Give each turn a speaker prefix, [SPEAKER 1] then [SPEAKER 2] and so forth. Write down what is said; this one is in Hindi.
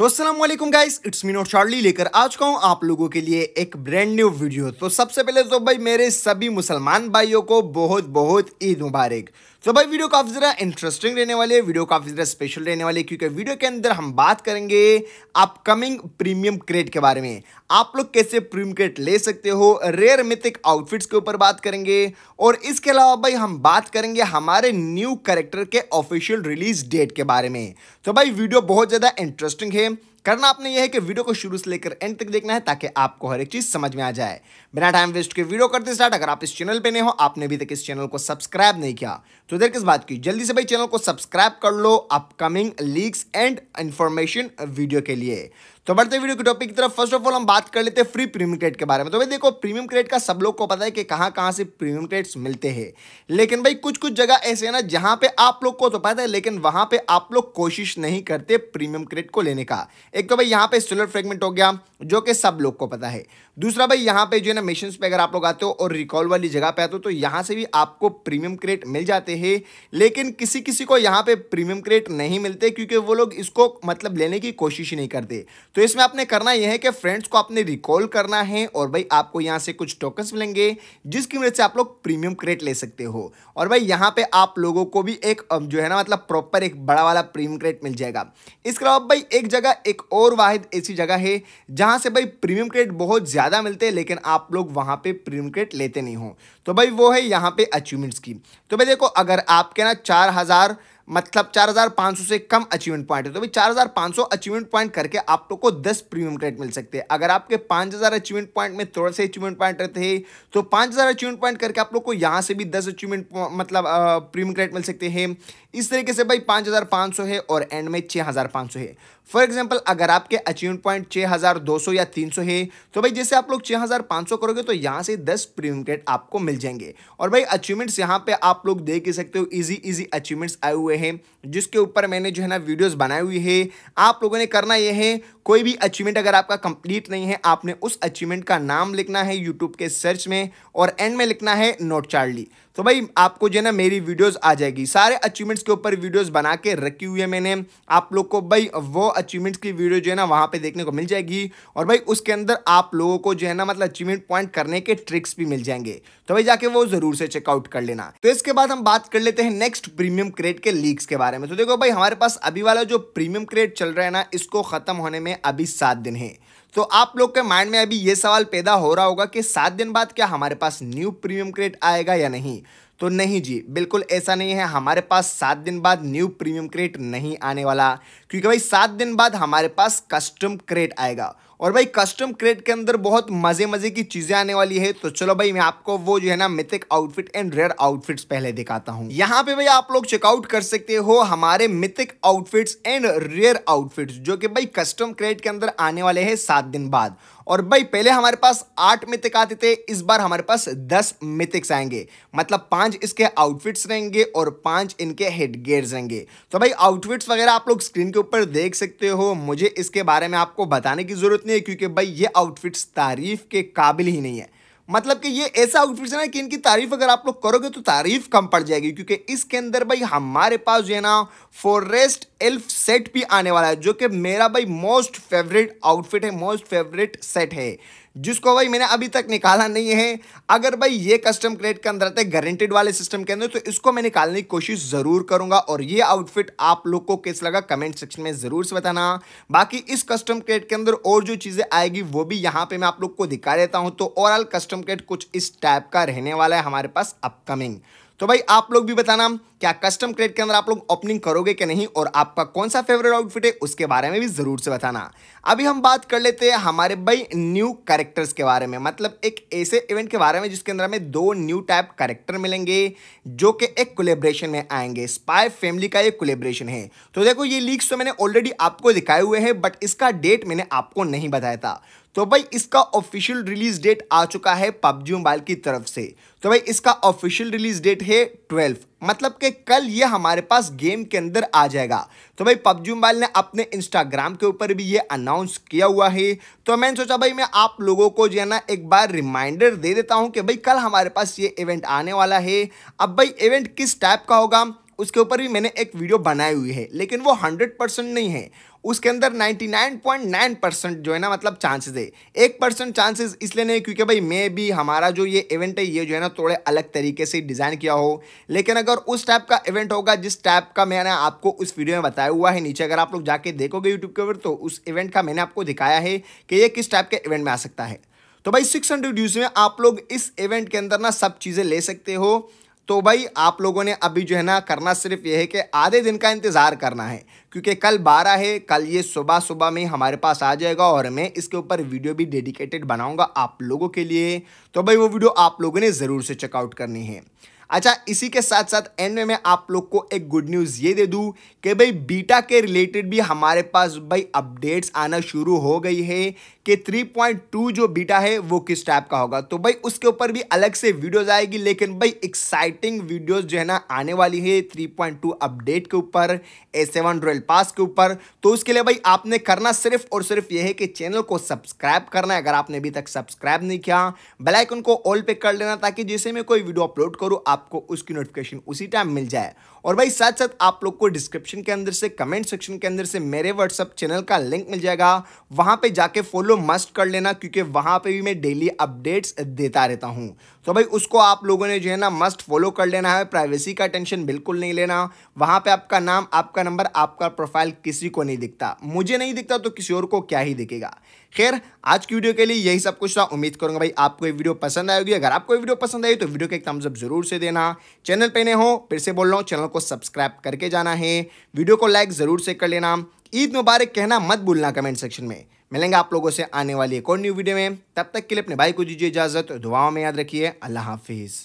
[SPEAKER 1] तो असलम गाइस इट्स मीन चार्ली लेकर आ चुका हूँ आप लोगों के लिए एक ब्रांड न्यू वीडियो तो सबसे पहले तो भाई मेरे सभी मुसलमान भाइयों को बहुत बहुत ईद मुबारक तो भाई वीडियो काफ़ी ज़रा इंटरेस्टिंग रहने वाली है वीडियो काफ़ी ज़रा स्पेशल रहने वाली है क्योंकि वीडियो के अंदर हम बात करेंगे अपकमिंग प्रीमियम क्रेट के बारे में आप लोग कैसे प्रीमियम क्रेट ले सकते हो रेयर मिथिक आउटफिट्स के ऊपर बात करेंगे और इसके अलावा भाई हम बात करेंगे हमारे न्यू करेक्टर के ऑफिशियल रिलीज डेट के बारे में तो भाई वीडियो बहुत ज़्यादा इंटरेस्टिंग है करना आपने यह है कि वीडियो को शुरू से लेकर एंड तक देखना है ताकि आपको हर एक चीज़ समझ में आ जाए बिना टाइम वेस्ट के वीडियो करते स्टार्ट अगर आप इस चैनल पे नहीं हो आपने अभी तक इस चैनल को सब्सक्राइब नहीं किया तो देर किस बात की जल्दी से भाई चैनल को सब्सक्राइब कर लो upcoming leaks and information video के लिए तो बढ़ते वीडियो के टॉपिक की तरफ फर्स्ट ऑफ ऑल हम बात कर लेते हैं फ्री प्रीमियम क्रेड के बारे में तो भाई देखो प्रीमियम क्रेड का सब लोग को पता है कि कहाँ कहाँ से प्रीमियम क्रेड्स मिलते हैं लेकिन भाई कुछ कुछ जगह ऐसे है ना जहाँ पे आप लोग को तो पता है लेकिन वहाँ पे आप लोग कोशिश नहीं करते प्रीमियम क्रेड को लेने का एक तो भाई यहाँ पे सोलर फ्रेगमेंट हो गया जो कि सब लोग को पता है दूसरा भाई यहाँ पे जो है ना मिशन पे अगर आप लोग आते हो और रिकॉल वाली जगह पे आते हो तो यहाँ से भी आपको प्रीमियम क्रेड मिल जाते हैं लेकिन किसी किसी को यहाँ पे प्रीमियम क्रेड नहीं मिलते क्योंकि वो लोग इसको मतलब लेने की कोशिश ही नहीं करते तो तो इसमें आपने करना यह है कि फ्रेंड्स को आपने रिकॉल करना है और भाई आपको यहाँ से कुछ टोकन मिलेंगे जिसकी मदद से आप लोग प्रीमियम क्रेट ले सकते हो और भाई यहाँ पे आप लोगों को भी एक जो है ना मतलब प्रॉपर एक बड़ा वाला प्रीमियम क्रेट मिल जाएगा इसके अलावा भाई एक जगह एक और वाहिद ऐसी जगह है जहाँ से भाई प्रीमियम क्रेट बहुत ज़्यादा मिलते हैं लेकिन आप लोग वहाँ पर प्रीमियम क्रेट लेते नहीं हो तो भाई वो है यहाँ पे अचीवमेंट्स की तो भाई देखो अगर आपके ना चार मतलब 4500 से कम अचीवमेंट पॉइंट है तो भाई 4500 अचीवमेंट पॉइंट करके आप लोग को 10 प्रीमियम क्रेडिट मिल सकते हैं अगर आपके 5000 अचीवमेंट पॉइंट में थोड़े से अचीवमेंट पॉइंट रहते हैं तो 5000 अचीवमेंट पॉइंट करके आप लोग को यहाँ से भी 10 अचीवमेंट मतलब प्रीमियम क्रेडिट मिल सकते हैं इस तरीके से भाई 5500 है और एंड में 6500 है फॉर एग्जाम्पल अगर आपके अचीवमेंट पॉइंट छह हज़ार दो सौ या तीन सौ है तो भाई जैसे आप लोग छह हज़ार पाँच सौ करोगे तो यहाँ से दस प्रीमियम क्रेडिट आपको मिल जाएंगे और भाई अचीवमेंट्स यहाँ पे आप लोग देख ही सकते हो इजी इजी अचीवमेंट्स आए हुए हैं जिसके ऊपर मैंने जो है ना वीडियोस बनाई हुई है आप लोगों ने करना यह है कोई भी अचीवमेंट अगर आपका कंप्लीट नहीं है आपने उस अचीवमेंट का नाम लिखना है यूट्यूब के सर्च में और एंड में लिखना है नोट चार्ली तो भाई आपको जो है ना मेरी वीडियोस आ जाएगी सारे अचीवमेंट्स के ऊपर वीडियोस बना के रखी हुई है मैंने आप लोग को भाई वो अचीवमेंट्स की वीडियो जो है ना वहाँ पे देखने को मिल जाएगी और भाई उसके अंदर आप लोगों को जो है ना मतलब अचीवमेंट पॉइंट करने के ट्रिक्स भी मिल जाएंगे तो भाई जाके वो जरूर से चेकआउट कर लेना तो इसके बाद हम बात कर लेते हैं नेक्स्ट प्रीमियम क्रेड के लीक्स के बारे में तो देखो भाई हमारे पास अभी वाला जो प्रीमियम क्रेड चल रहा है ना इसको खत्म होने में अभी सात दिन है तो आप लोग के माइंड में अभी ये सवाल पैदा हो रहा होगा कि सात दिन बाद क्या हमारे पास न्यू प्रीमियम क्रेट आएगा या नहीं तो नहीं जी बिल्कुल ऐसा नहीं है हमारे पास सात दिन बाद न्यू प्रीमियम क्रेट नहीं आने वाला क्योंकि भाई सात दिन बाद हमारे पास कस्टम क्रेट आएगा और भाई कस्टम क्रेट के अंदर बहुत मज़े मज़े की चीज़ें आने वाली है तो चलो भाई मैं आपको वो जो है ना mythic outfit and rare outfits पहले दिखाता हूँ यहाँ पे भाई आप लोग चेकआउट कर सकते हो हमारे mythic outfits and rare outfits जो कि भाई कस्टम क्रेट के अंदर आने वाले हैं सात दिन बाद और भाई पहले हमारे पास आठ मिथिक आते थे इस बार हमारे पास दस मिथिक्स आएंगे मतलब पाँच पांच इसके आउटफिट्स रहेंगे और पांच इनके हेड गेयर्स रहेंगे तो भाई आउटफिट्स वगैरह आप लोग स्क्रीन के ऊपर देख सकते हो मुझे इसके बारे में आपको बताने की ज़रूरत नहीं है क्योंकि भाई ये आउटफिट्स तारीफ के काबिल ही नहीं है मतलब कि ये ऐसा आउटफिट्स है ना कि इनकी तारीफ अगर आप लोग करोगे तो तारीफ कम पड़ जाएगी क्योंकि इसके अंदर भाई हमारे पास जो है ना फॉरेस्ट एल्फ सेट भी आने वाला है जो कि मेरा भाई मोस्ट फेवरेट आउटफिट है मोस्ट फेवरेट सेट है जिसको भाई मैंने अभी तक निकाला नहीं है अगर भाई ये कस्टम क्रेड के अंदर आते गारंटेड वाले सिस्टम के अंदर तो इसको मैं निकालने की कोशिश ज़रूर करूंगा और ये आउटफिट आप लोग को कैसे लगा कमेंट सेक्शन में ज़रूर से बताना बाकी इस कस्टम क्रेड के अंदर और जो चीज़ें आएगी वो भी यहाँ पर मैं आप लोग को दिखा देता हूँ तो ओवरऑल कस्टम क्रेड कुछ इस टाइप का रहने वाला है हमारे पास अपकमिंग तो भाई आप लोग भी बताना क्या कस्टम क्रेड के अंदर आप लोग ओपनिंग करोगे कि नहीं और आपका कौन सा फेवरेट आउटफिट है उसके बारे में भी ज़रूर से बताना अभी हम बात कर लेते हैं हमारे भाई न्यू कैरेक्टर्स के बारे में मतलब एक ऐसे इवेंट के बारे में जिसके अंदर हमें दो न्यू टाइप कैरेक्टर मिलेंगे जो कि एक कोलेब्रेशन में आएंगे स्पाय फैमिली का एक कोलेब्रेशन है तो देखो ये लीक्स तो मैंने ऑलरेडी आपको दिखाए हुए हैं बट इसका डेट मैंने आपको नहीं बताया था तो भाई इसका ऑफिशियल रिलीज डेट आ चुका है पबजी मोबाइल की तरफ से तो भाई इसका ऑफिशियल रिलीज डेट है ट्वेल्व मतलब कि कल ये हमारे पास गेम के अंदर आ जाएगा तो भाई पबजी मोबाइल ने अपने इंस्टाग्राम के ऊपर भी ये अनाउंस किया हुआ है तो मैंने सोचा भाई मैं आप लोगों को जो है ना एक बार रिमाइंडर दे देता हूँ कि भाई कल हमारे पास ये इवेंट आने वाला है अब भाई इवेंट किस टाइप का होगा उसके ऊपर भी मैंने एक वीडियो बनाई हुई है लेकिन वो हंड्रेड परसेंट नहीं है उसके अंदर ninety nine point nine percent जो है ना मतलब चांसेस है एक परसेंट चांसेस इसलिए नहीं क्योंकि भाई मैं भी हमारा जो ये इवेंट है ये जो है ना थोड़े अलग तरीके से डिज़ाइन किया हो लेकिन अगर उस टाइप का इवेंट होगा जिस टाइप का मैंने आपको उस वीडियो में बताया हुआ है नीचे अगर आप लोग जाके देखोगे यूट्यूब के ऊपर तो उस इवेंट का मैंने आपको दिखाया है कि ये किस टाइप के इवेंट में आ सकता है तो भाई सिक्स हंड्रेड में आप लोग इस इवेंट के अंदर ना सब चीज़ें ले सकते हो तो भाई आप लोगों ने अभी जो है ना करना सिर्फ यह है कि आधे दिन का इंतज़ार करना है क्योंकि कल बारह है कल ये सुबह सुबह में हमारे पास आ जाएगा और मैं इसके ऊपर वीडियो भी डेडिकेटेड बनाऊंगा आप लोगों के लिए तो भाई वो वीडियो आप लोगों ने ज़रूर से चेकआउट करनी है अच्छा इसी के साथ साथ एंड में मैं आप लोग को एक गुड न्यूज़ ये दे दूँ कि भाई बीटा के रिलेटेड भी हमारे पास भाई अपडेट्स आना शुरू हो गई है कि 3.2 जो बीटा है वो किस टाइप का होगा तो भाई उसके ऊपर भी अलग से वीडियोस आएगी लेकिन भाई एक्साइटिंग वीडियोस जो है ना आने वाली है 3.2 अपडेट के ऊपर ए सेवन रोयल पास के ऊपर तो उसके लिए भाई आपने करना सिर्फ और सिर्फ यह है कि चैनल को सब्सक्राइब करना है अगर आपने अभी तक सब्सक्राइब नहीं किया बेलाइकन को ऑल पे कर लेना ताकि जैसे मैं कोई वीडियो अपलोड करूँ आप आपको उसकी नोटिफिकेशन उसी टाइम मिल जाए और भाई साथ साथ आप लोग को डिस्क्रिप्शन के अंदर से कमेंट सेक्शन के अंदर से मेरे व्हाट्सअप चैनल का लिंक मिल जाएगा वहां पे जाके फॉलो मस्ट कर लेना क्योंकि वहां पे भी मैं डेली अपडेट्स देता रहता हूं तो भाई उसको आप लोगों ने जो है ना मस्ट फॉलो कर लेना है प्राइवेसी का टेंशन बिल्कुल नहीं लेना वहां पर आपका नाम आपका नंबर आपका प्रोफाइल किसी को नहीं दिखता मुझे नहीं दिखता तो किसी और को क्या ही दिखेगा खैर आज की वीडियो के लिए यही सब कुछ था उम्मीद करूंगा भाई आपको ये वीडियो पसंद आएगी अगर आपको वीडियो पसंद आई तो वीडियो को एक थम्सअप जरूर से देना चैनल पे नहीं हो फिर से बोल रहा हूँ चैनल को सब्सक्राइब करके जाना है वीडियो को लाइक ज़रूर से कर लेना ईद मुबारक कहना मत भूलना कमेंट सेक्शन में मिलेंगे आप लोगों से आने वाली एक और न्यू वीडियो में तब तक के लिए अपने भाई को दीजिए इजाज़त दुआओं में याद रखिए अल्लाह हाफिज़